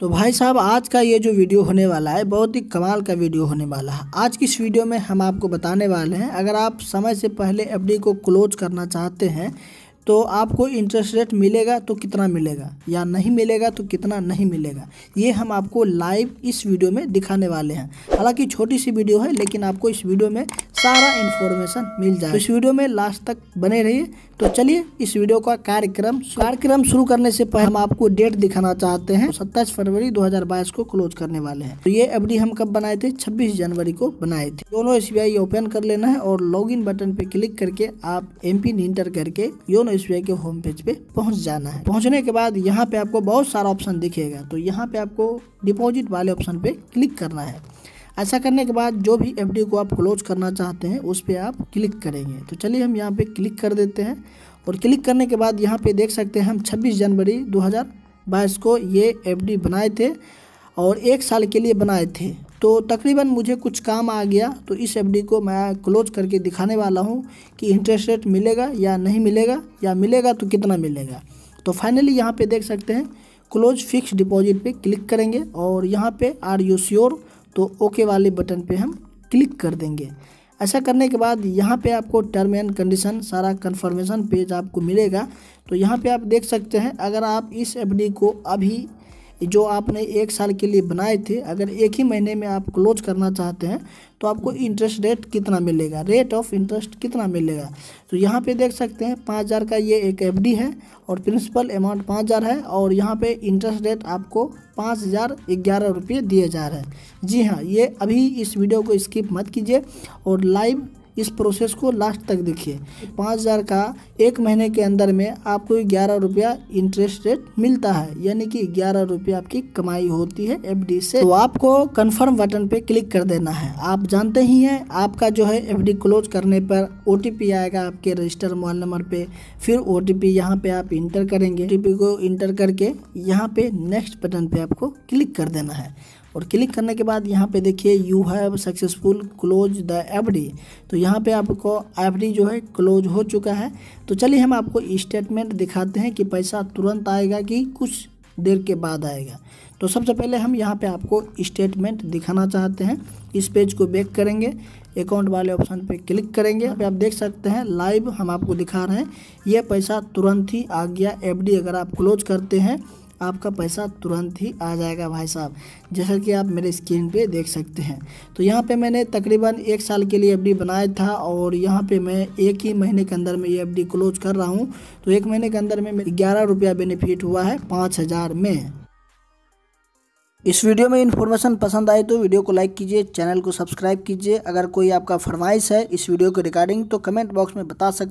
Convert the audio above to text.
तो भाई साहब आज का ये जो वीडियो होने वाला है बहुत ही कमाल का वीडियो होने वाला है आज की इस वीडियो में हम आपको बताने वाले हैं अगर आप समय से पहले एफडी को क्लोज करना चाहते हैं तो आपको इंटरेस्ट रेट मिलेगा तो कितना मिलेगा या नहीं मिलेगा तो कितना नहीं मिलेगा ये हम आपको लाइव इस वीडियो में दिखाने वाले हैं हालांकि छोटी सी वीडियो है लेकिन आपको इस वीडियो में सारा इन्फॉर्मेशन मिल जाए तो इस वीडियो में लास्ट तक बने रहिए तो चलिए इस वीडियो का कार्यक्रम कार्यक्रम शुरू करने से पहले हम आपको डेट दिखाना चाहते हैं सत्ताईस फरवरी 2022 को क्लोज करने वाले हैं तो ये एफडी हम कब बनाए थे 26 जनवरी को बनाए थे योनो एस ओपन कर लेना है और लॉग बटन पे क्लिक करके आप एम पिन इंटर करके योनो एस के होम पेज पे पहुँच जाना है पहुँचने के बाद यहाँ पे आपको बहुत सारा ऑप्शन दिखेगा तो यहाँ पे आपको डिपोजिट वाले ऑप्शन पे क्लिक करना है ऐसा करने के बाद जो भी एफ को आप क्लोज करना चाहते हैं उस पर आप क्लिक करेंगे तो चलिए हम यहाँ पर क्लिक कर देते हैं और क्लिक करने के बाद यहाँ पर देख सकते हैं हम छब्बीस जनवरी 2022 को ये एफ बनाए थे और एक साल के लिए बनाए थे तो तकरीबन मुझे कुछ काम आ गया तो इस एफ को मैं क्लोज करके दिखाने वाला हूँ कि इंटरेस्ट रेट मिलेगा या नहीं मिलेगा या मिलेगा तो कितना मिलेगा तो फाइनली यहाँ पे देख सकते हैं क्लोज फिक्स डिपॉजिट पे क्लिक करेंगे और यहाँ पे आर यू श्योर तो ओके वाले बटन पे हम क्लिक कर देंगे ऐसा करने के बाद यहाँ पे आपको टर्म एंड कंडीशन सारा कन्फर्मेशन पेज आपको मिलेगा तो यहाँ पे आप देख सकते हैं अगर आप इस एफ को अभी जो आपने एक साल के लिए बनाए थे अगर एक ही महीने में आप क्लोज करना चाहते हैं तो आपको इंटरेस्ट रेट कितना मिलेगा रेट ऑफ इंटरेस्ट कितना मिलेगा तो यहाँ पे देख सकते हैं पाँच हज़ार का ये एक एफ है और प्रिंसिपल अमाउंट पाँच हज़ार है और यहाँ पे इंटरेस्ट रेट आपको पाँच हज़ार ग्यारह रुपये दिए जा रहे हैं जी हाँ ये अभी इस वीडियो को स्किप मत कीजिए और लाइव इस प्रोसेस को लास्ट तक देखिए पाँच हज़ार का एक महीने के अंदर में आपको ग्यारह रुपया इंटरेस्ट रेट मिलता है यानी कि ग्यारह रुपया आपकी कमाई होती है एफ से तो आपको कन्फर्म बटन पे क्लिक कर देना है आप जानते ही हैं आपका जो है एफ क्लोज करने पर ओ आएगा आपके रजिस्टर मोबाइल नंबर पर फिर ओ टी पी यहाँ पे आप इंटर करेंगे ओ को इंटर करके यहाँ पे नेक्स्ट बटन पे आपको क्लिक कर देना है और क्लिक करने के बाद यहाँ पे देखिए you have successful close the F तो यहाँ पे आपको एफ जो है क्लोज हो चुका है तो चलिए हम आपको स्टेटमेंट दिखाते हैं कि पैसा तुरंत आएगा कि कुछ देर के बाद आएगा तो सबसे पहले हम यहाँ पे आपको स्टेटमेंट दिखाना चाहते हैं इस पेज को बैक करेंगे अकाउंट वाले ऑप्शन पे क्लिक करेंगे यहाँ पे आप देख सकते हैं लाइव हम आपको दिखा रहे हैं यह पैसा तुरंत ही आ गया एफडी अगर आप क्लोज करते हैं आपका पैसा तुरंत ही आ जाएगा भाई साहब जैसा कि आप मेरे स्क्रीन पे देख सकते हैं तो यहाँ पे मैंने तकरीबन एक साल के लिए एफडी बनाया था और यहाँ पे मैं एक ही महीने के अंदर में ये एफडी क्लोज कर रहा हूँ तो एक महीने के अंदर में ग्यारह रुपया बेनिफिट हुआ है पाँच हज़ार में इस वीडियो में इन्फॉर्मेशन पसंद आए तो वीडियो को लाइक कीजिए चैनल को सब्सक्राइब कीजिए अगर कोई आपका फरमाइश है इस वीडियो के रिगार्डिंग तो कमेंट बॉक्स में बता सकते